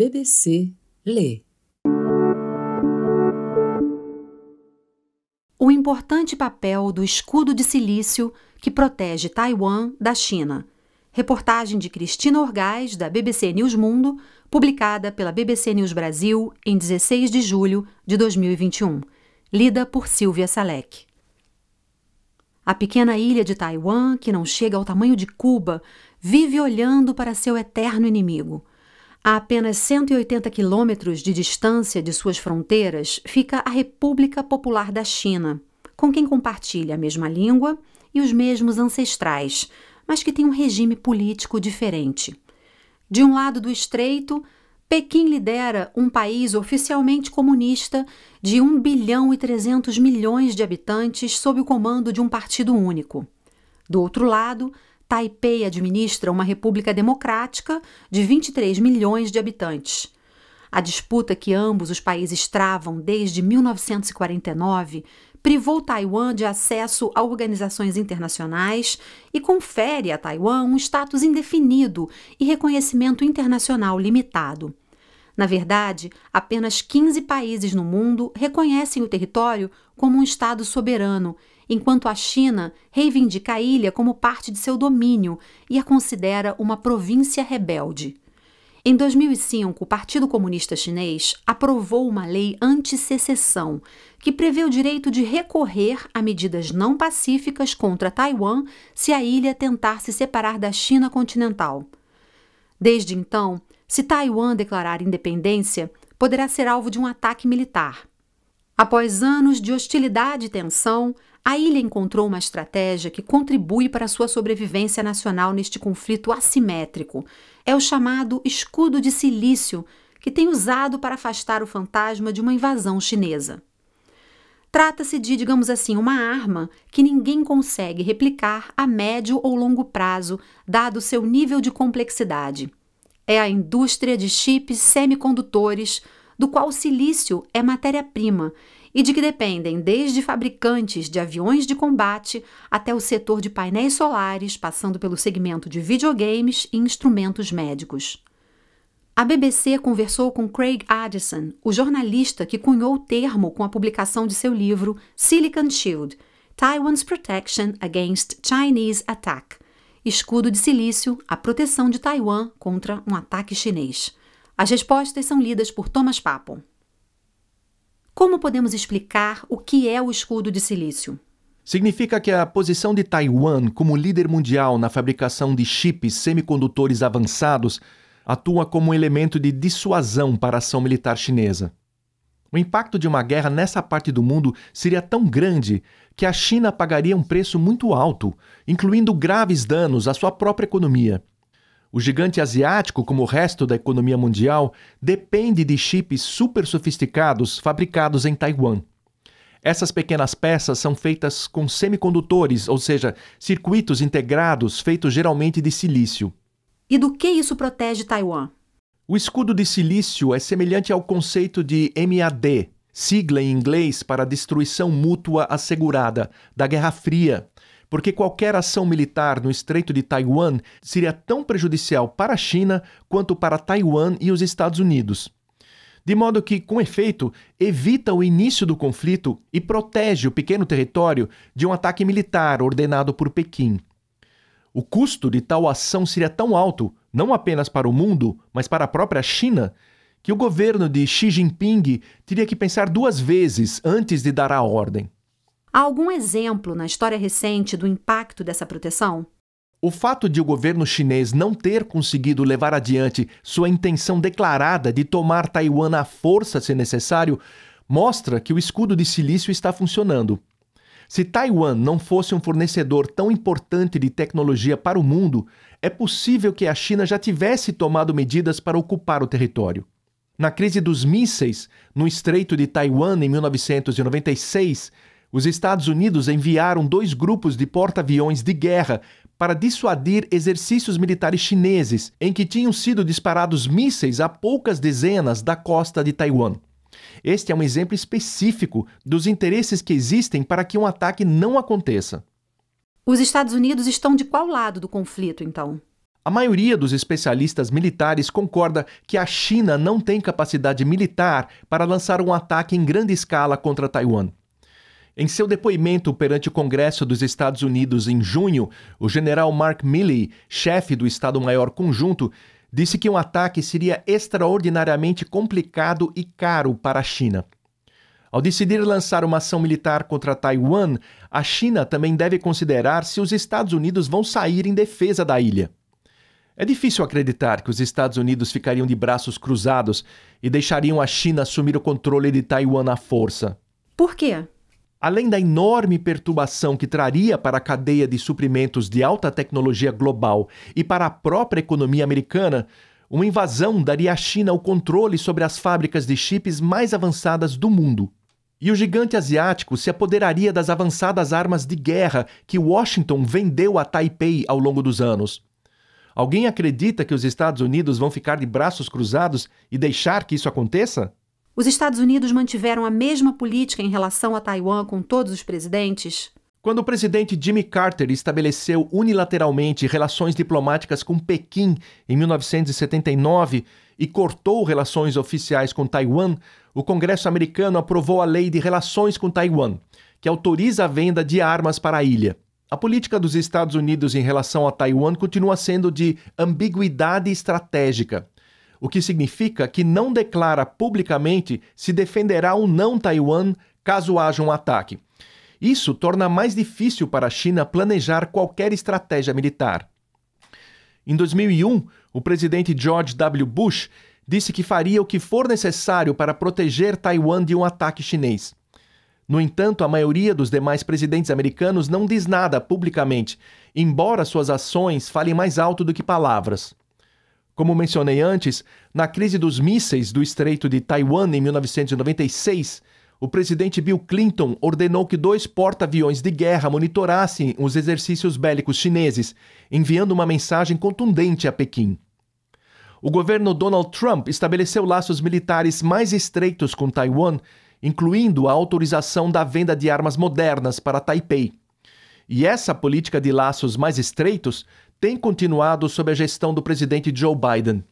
BBC lê. O importante papel do escudo de silício que protege Taiwan da China. Reportagem de Cristina Orgaz, da BBC News Mundo, publicada pela BBC News Brasil em 16 de julho de 2021. Lida por Silvia Salek. A pequena ilha de Taiwan, que não chega ao tamanho de Cuba, vive olhando para seu eterno inimigo, a apenas 180 quilômetros de distância de suas fronteiras fica a República Popular da China, com quem compartilha a mesma língua e os mesmos ancestrais, mas que tem um regime político diferente. De um lado do estreito, Pequim lidera um país oficialmente comunista de 1 bilhão e 300 milhões de habitantes sob o comando de um partido único. Do outro lado, Taipei administra uma república democrática de 23 milhões de habitantes. A disputa que ambos os países travam desde 1949 privou Taiwan de acesso a organizações internacionais e confere a Taiwan um status indefinido e reconhecimento internacional limitado. Na verdade, apenas 15 países no mundo reconhecem o território como um estado soberano enquanto a China reivindica a ilha como parte de seu domínio e a considera uma província rebelde. Em 2005, o Partido Comunista Chinês aprovou uma lei anti-secessão que prevê o direito de recorrer a medidas não pacíficas contra Taiwan se a ilha tentar se separar da China continental. Desde então, se Taiwan declarar independência, poderá ser alvo de um ataque militar. Após anos de hostilidade e tensão, a ilha encontrou uma estratégia que contribui para a sua sobrevivência nacional neste conflito assimétrico. É o chamado escudo de silício, que tem usado para afastar o fantasma de uma invasão chinesa. Trata-se de, digamos assim, uma arma que ninguém consegue replicar a médio ou longo prazo, dado seu nível de complexidade. É a indústria de chips semicondutores, do qual o silício é matéria-prima e de que dependem desde fabricantes de aviões de combate até o setor de painéis solares, passando pelo segmento de videogames e instrumentos médicos. A BBC conversou com Craig Addison, o jornalista que cunhou o termo com a publicação de seu livro Silicon Shield: Taiwan's Protection Against Chinese Attack Escudo de Silício A Proteção de Taiwan contra um Ataque Chinês. As respostas são lidas por Thomas Papon. Como podemos explicar o que é o escudo de silício? Significa que a posição de Taiwan como líder mundial na fabricação de chips semicondutores avançados atua como um elemento de dissuasão para a ação militar chinesa. O impacto de uma guerra nessa parte do mundo seria tão grande que a China pagaria um preço muito alto, incluindo graves danos à sua própria economia. O gigante asiático, como o resto da economia mundial, depende de chips super sofisticados fabricados em Taiwan. Essas pequenas peças são feitas com semicondutores, ou seja, circuitos integrados feitos geralmente de silício. E do que isso protege Taiwan? O escudo de silício é semelhante ao conceito de MAD, sigla em inglês para Destruição Mútua Assegurada, da Guerra Fria, porque qualquer ação militar no Estreito de Taiwan seria tão prejudicial para a China quanto para Taiwan e os Estados Unidos. De modo que, com efeito, evita o início do conflito e protege o pequeno território de um ataque militar ordenado por Pequim. O custo de tal ação seria tão alto, não apenas para o mundo, mas para a própria China, que o governo de Xi Jinping teria que pensar duas vezes antes de dar a ordem. Há algum exemplo na história recente do impacto dessa proteção? O fato de o governo chinês não ter conseguido levar adiante sua intenção declarada de tomar Taiwan à força se necessário mostra que o escudo de silício está funcionando. Se Taiwan não fosse um fornecedor tão importante de tecnologia para o mundo, é possível que a China já tivesse tomado medidas para ocupar o território. Na crise dos mísseis, no Estreito de Taiwan em 1996, os Estados Unidos enviaram dois grupos de porta-aviões de guerra para dissuadir exercícios militares chineses em que tinham sido disparados mísseis a poucas dezenas da costa de Taiwan. Este é um exemplo específico dos interesses que existem para que um ataque não aconteça. Os Estados Unidos estão de qual lado do conflito, então? A maioria dos especialistas militares concorda que a China não tem capacidade militar para lançar um ataque em grande escala contra Taiwan. Em seu depoimento perante o Congresso dos Estados Unidos em junho, o general Mark Milley, chefe do Estado-Maior Conjunto, disse que um ataque seria extraordinariamente complicado e caro para a China. Ao decidir lançar uma ação militar contra Taiwan, a China também deve considerar se os Estados Unidos vão sair em defesa da ilha. É difícil acreditar que os Estados Unidos ficariam de braços cruzados e deixariam a China assumir o controle de Taiwan à força. Por quê? Além da enorme perturbação que traria para a cadeia de suprimentos de alta tecnologia global e para a própria economia americana, uma invasão daria à China o controle sobre as fábricas de chips mais avançadas do mundo. E o gigante asiático se apoderaria das avançadas armas de guerra que Washington vendeu a Taipei ao longo dos anos. Alguém acredita que os Estados Unidos vão ficar de braços cruzados e deixar que isso aconteça? Os Estados Unidos mantiveram a mesma política em relação a Taiwan com todos os presidentes? Quando o presidente Jimmy Carter estabeleceu unilateralmente relações diplomáticas com Pequim em 1979 e cortou relações oficiais com Taiwan, o Congresso americano aprovou a Lei de Relações com Taiwan, que autoriza a venda de armas para a ilha. A política dos Estados Unidos em relação a Taiwan continua sendo de ambiguidade estratégica o que significa que não declara publicamente se defenderá ou não Taiwan caso haja um ataque. Isso torna mais difícil para a China planejar qualquer estratégia militar. Em 2001, o presidente George W. Bush disse que faria o que for necessário para proteger Taiwan de um ataque chinês. No entanto, a maioria dos demais presidentes americanos não diz nada publicamente, embora suas ações falem mais alto do que palavras. Como mencionei antes, na crise dos mísseis do Estreito de Taiwan em 1996, o presidente Bill Clinton ordenou que dois porta-aviões de guerra monitorassem os exercícios bélicos chineses, enviando uma mensagem contundente a Pequim. O governo Donald Trump estabeleceu laços militares mais estreitos com Taiwan, incluindo a autorização da venda de armas modernas para Taipei. E essa política de laços mais estreitos tem continuado sob a gestão do presidente Joe Biden.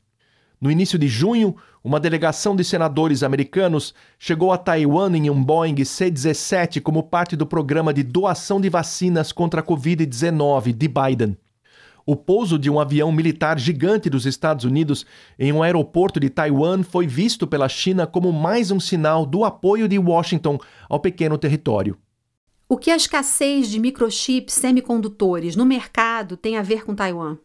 No início de junho, uma delegação de senadores americanos chegou a Taiwan em um Boeing C-17 como parte do programa de doação de vacinas contra a Covid-19 de Biden. O pouso de um avião militar gigante dos Estados Unidos em um aeroporto de Taiwan foi visto pela China como mais um sinal do apoio de Washington ao pequeno território. O que a escassez de microchips semicondutores no mercado tem a ver com Taiwan?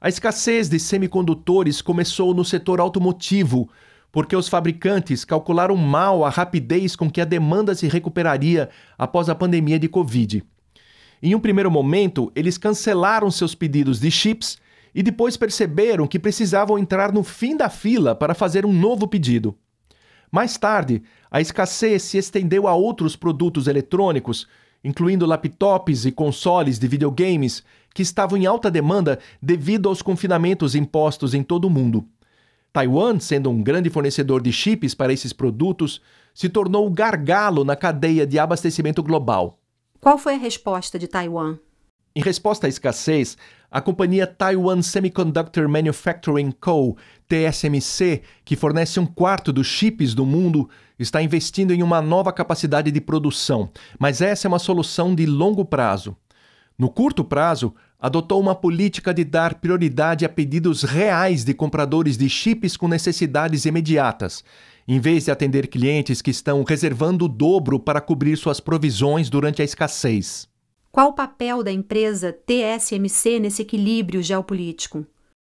A escassez de semicondutores começou no setor automotivo, porque os fabricantes calcularam mal a rapidez com que a demanda se recuperaria após a pandemia de Covid. Em um primeiro momento, eles cancelaram seus pedidos de chips e depois perceberam que precisavam entrar no fim da fila para fazer um novo pedido. Mais tarde, a escassez se estendeu a outros produtos eletrônicos, incluindo laptops e consoles de videogames, que estavam em alta demanda devido aos confinamentos impostos em todo o mundo. Taiwan, sendo um grande fornecedor de chips para esses produtos, se tornou o gargalo na cadeia de abastecimento global. Qual foi a resposta de Taiwan? Em resposta à escassez, a companhia Taiwan Semiconductor Manufacturing Co., TSMC, que fornece um quarto dos chips do mundo, está investindo em uma nova capacidade de produção, mas essa é uma solução de longo prazo. No curto prazo, adotou uma política de dar prioridade a pedidos reais de compradores de chips com necessidades imediatas, em vez de atender clientes que estão reservando o dobro para cobrir suas provisões durante a escassez. Qual o papel da empresa TSMC nesse equilíbrio geopolítico?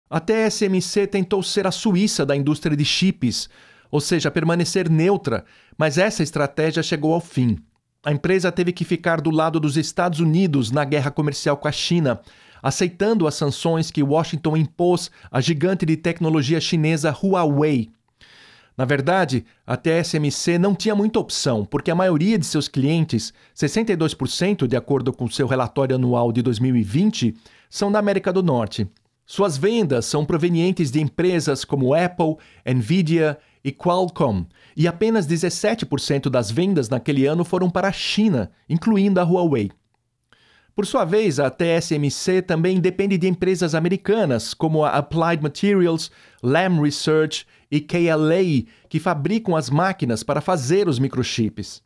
A TSMC tentou ser a Suíça da indústria de chips, ou seja, permanecer neutra, mas essa estratégia chegou ao fim. A empresa teve que ficar do lado dos Estados Unidos na guerra comercial com a China, aceitando as sanções que Washington impôs à gigante de tecnologia chinesa Huawei. Na verdade, a TSMC não tinha muita opção, porque a maioria de seus clientes, 62% de acordo com seu relatório anual de 2020, são da América do Norte. Suas vendas são provenientes de empresas como Apple, Nvidia e Qualcomm, e apenas 17% das vendas naquele ano foram para a China, incluindo a Huawei. Por sua vez, a TSMC também depende de empresas americanas, como a Applied Materials, Lam Research e KLA, que fabricam as máquinas para fazer os microchips.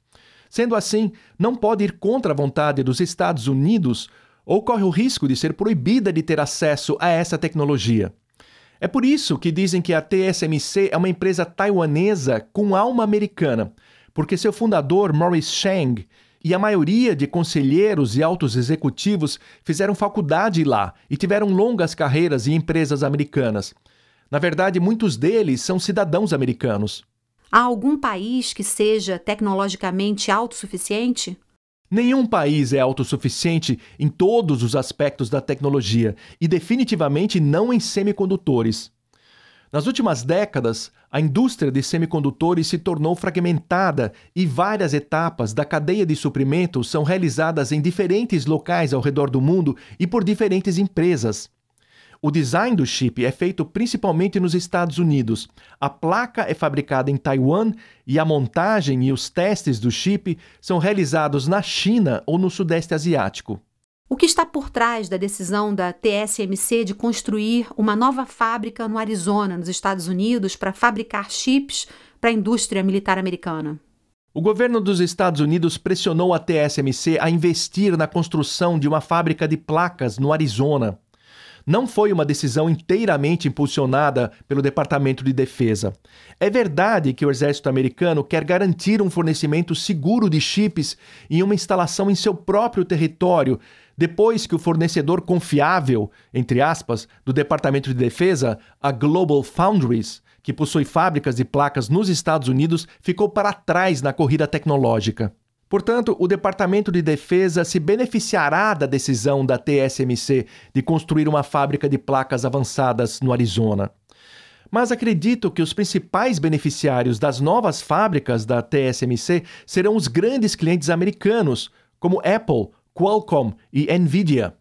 Sendo assim, não pode ir contra a vontade dos Estados Unidos ou corre o risco de ser proibida de ter acesso a essa tecnologia. É por isso que dizem que a TSMC é uma empresa taiwanesa com alma americana, porque seu fundador, Morris Chang, e a maioria de conselheiros e altos executivos fizeram faculdade lá e tiveram longas carreiras em empresas americanas. Na verdade, muitos deles são cidadãos americanos. Há algum país que seja tecnologicamente autossuficiente? Nenhum país é autossuficiente em todos os aspectos da tecnologia e definitivamente não em semicondutores. Nas últimas décadas, a indústria de semicondutores se tornou fragmentada e várias etapas da cadeia de suprimento são realizadas em diferentes locais ao redor do mundo e por diferentes empresas. O design do chip é feito principalmente nos Estados Unidos. A placa é fabricada em Taiwan e a montagem e os testes do chip são realizados na China ou no Sudeste Asiático. O que está por trás da decisão da TSMC de construir uma nova fábrica no Arizona, nos Estados Unidos, para fabricar chips para a indústria militar americana? O governo dos Estados Unidos pressionou a TSMC a investir na construção de uma fábrica de placas no Arizona não foi uma decisão inteiramente impulsionada pelo Departamento de Defesa. É verdade que o exército americano quer garantir um fornecimento seguro de chips em uma instalação em seu próprio território, depois que o fornecedor confiável, entre aspas, do Departamento de Defesa, a Global Foundries, que possui fábricas de placas nos Estados Unidos, ficou para trás na corrida tecnológica. Portanto, o Departamento de Defesa se beneficiará da decisão da TSMC de construir uma fábrica de placas avançadas no Arizona. Mas acredito que os principais beneficiários das novas fábricas da TSMC serão os grandes clientes americanos, como Apple, Qualcomm e Nvidia.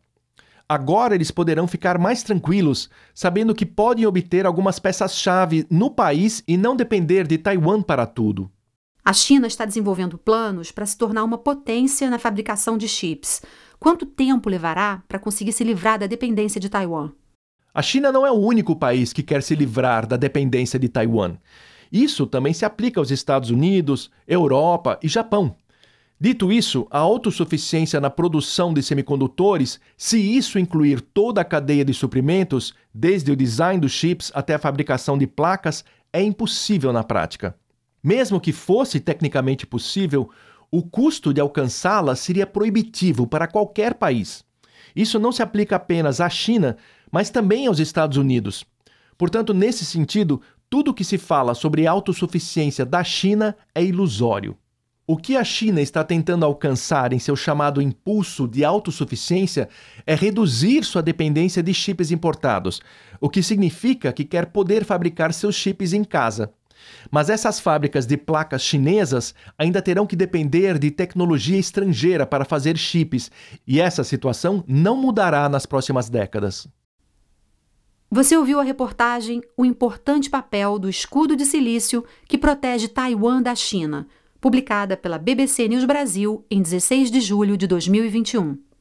Agora eles poderão ficar mais tranquilos, sabendo que podem obter algumas peças-chave no país e não depender de Taiwan para tudo. A China está desenvolvendo planos para se tornar uma potência na fabricação de chips. Quanto tempo levará para conseguir se livrar da dependência de Taiwan? A China não é o único país que quer se livrar da dependência de Taiwan. Isso também se aplica aos Estados Unidos, Europa e Japão. Dito isso, a autossuficiência na produção de semicondutores, se isso incluir toda a cadeia de suprimentos, desde o design dos chips até a fabricação de placas, é impossível na prática. Mesmo que fosse tecnicamente possível, o custo de alcançá-la seria proibitivo para qualquer país. Isso não se aplica apenas à China, mas também aos Estados Unidos. Portanto, nesse sentido, tudo que se fala sobre autossuficiência da China é ilusório. O que a China está tentando alcançar em seu chamado impulso de autossuficiência é reduzir sua dependência de chips importados, o que significa que quer poder fabricar seus chips em casa. Mas essas fábricas de placas chinesas ainda terão que depender de tecnologia estrangeira para fazer chips, e essa situação não mudará nas próximas décadas. Você ouviu a reportagem O Importante Papel do Escudo de Silício que protege Taiwan da China, publicada pela BBC News Brasil em 16 de julho de 2021.